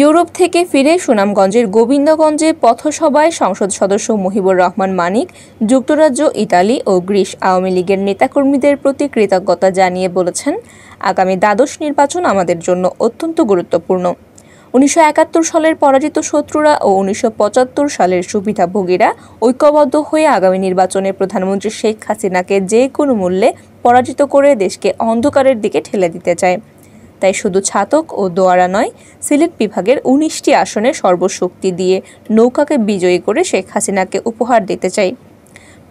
Europe থেকে ফিরে সুনামগঞ্জের গোবিন্দগঞ্জে পথসভায় সংসদ সদস্য মুহিবুর রহমান মানিক যুক্তরাজ্য ইতালি ও গ্রিস আওয়ামী লীগের নেতাকর্মীদের প্রতি কৃতজ্ঞতা জানিয়ে বলেছেন আগামী দ্বাদশ নির্বাচন আমাদের জন্য অত্যন্ত গুরুত্বপূর্ণ উনিশশো সালের পরাজিত শত্রুরা ও উনিশশো সালের সুবিধাভোগীরা ঐক্যবদ্ধ হয়ে আগামী নির্বাচনে প্রধানমন্ত্রী শেখ হাসিনাকে যে কোনো মূল্যে পরাজিত করে দেশকে অন্ধকারের দিকে ঠেলে দিতে চায় তাই শুধু ছাতক ও দোয়ারা নয় সিলেট বিভাগের উনিশটি আসনে সর্বশক্তি দিয়ে নৌকাকে বিজয়ী করে শেখ হাসিনাকে উপহার দিতে চাই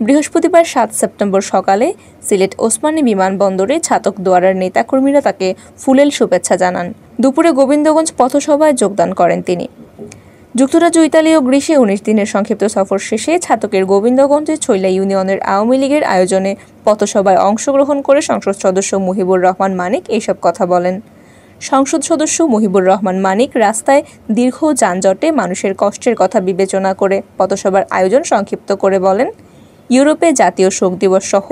বৃহস্পতিবার সাত সেপ্টেম্বর সকালে সিলেট ওসমানী বিমানবন্দরে ছাতক দোয়ারার নেতাকর্মীরা তাকে ফুলেল শুভেচ্ছা জানান দুপুরে গোবিন্দগঞ্জ পথসভায় যোগদান করেন তিনি যুক্তরাজ্য ইতালীয় গ্রীষে উনিশ দিনের সংক্ষিপ্ত সফর শেষে ছাতকের গোবিন্দগঞ্জে ছৈলা ইউনিয়নের আওয়ামী লীগের আয়োজনে পথসভায় অংশগ্রহণ করে সংসদ সদস্য মুহিবুর রহমান মানিক এইসব কথা বলেন সংসদ সদস্য মহিবুর রহমান মানিক রাস্তায় দীর্ঘ যানজটে মানুষের কষ্টের কথা বিবেচনা করে পথসভার আয়োজন সংক্ষিপ্ত করে বলেন ইউরোপে জাতীয় শোক দিবস সহ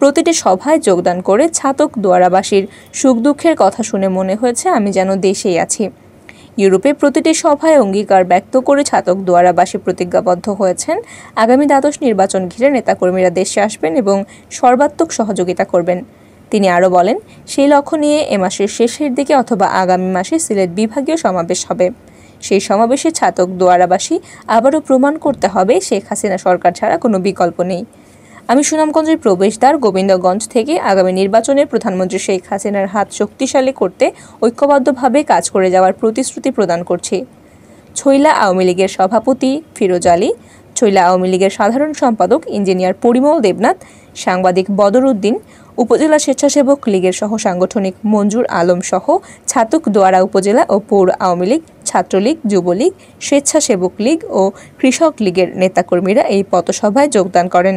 প্রতিটি সভায় যোগদান করে ছাতক দোয়ারাবাসীর সুখ দুঃখের কথা শুনে মনে হয়েছে আমি যেন দেশেই আছি ইউরোপে প্রতিটি সভায় অঙ্গীকার ব্যক্ত করে ছাতক দোয়ারাবাসী প্রতিজ্ঞাবদ্ধ হয়েছেন আগামী দ্বাদশ নির্বাচন ঘিরে নেতাকর্মীরা দেশে আসবেন এবং সর্বাত্মক সহযোগিতা করবেন তিনি আরও বলেন সেই লক্ষ্য নিয়ে এ মাসের শেষের দিকে অথবা আগামী মাসে সিলেট বিভাগীয় সমাবেশ হবে সেই সমাবেশে ছাতক দোয়ারাবাসী আবারও প্রমাণ করতে হবে শেখ হাসিনা সরকার ছাড়া কোনো বিকল্প নেই আমি সুনামগঞ্জের প্রবেশদ্বার গোবিন্দগঞ্জ থেকে আগামী নির্বাচনে প্রধানমন্ত্রী শেখ হাসিনার হাত শক্তিশালী করতে ঐক্যবদ্ধভাবে কাজ করে যাওয়ার প্রতিশ্রুতি প্রদান করছি ছৈলা আওয়ামী লীগের সভাপতি ফিরোজ আলী চৈলা আওয়ামী লীগের সাধারণ সম্পাদক ইঞ্জিনিয়ার পরিমল দেবনাথ সাংবাদিক বদরউদ্দিন উপজেলা স্বেচ্ছাসেবক লীগের সহ সাংগঠনিক মঞ্জুর আলম সহ ছাতুক দোয়ারা উপজেলা ও পৌর আওয়ামী লীগ ছাত্রলীগ যুবলীগ স্বেচ্ছাসেবক লীগ ও কৃষক লীগের নেতাকর্মীরা এই পথসভায় যোগদান করেন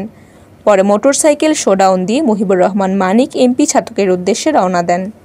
পরে মোটরসাইকেল শোডাউন দিয়ে মুহিবুর রহমান মানিক এমপি ছাতকের উদ্দেশ্যে রওনা দেন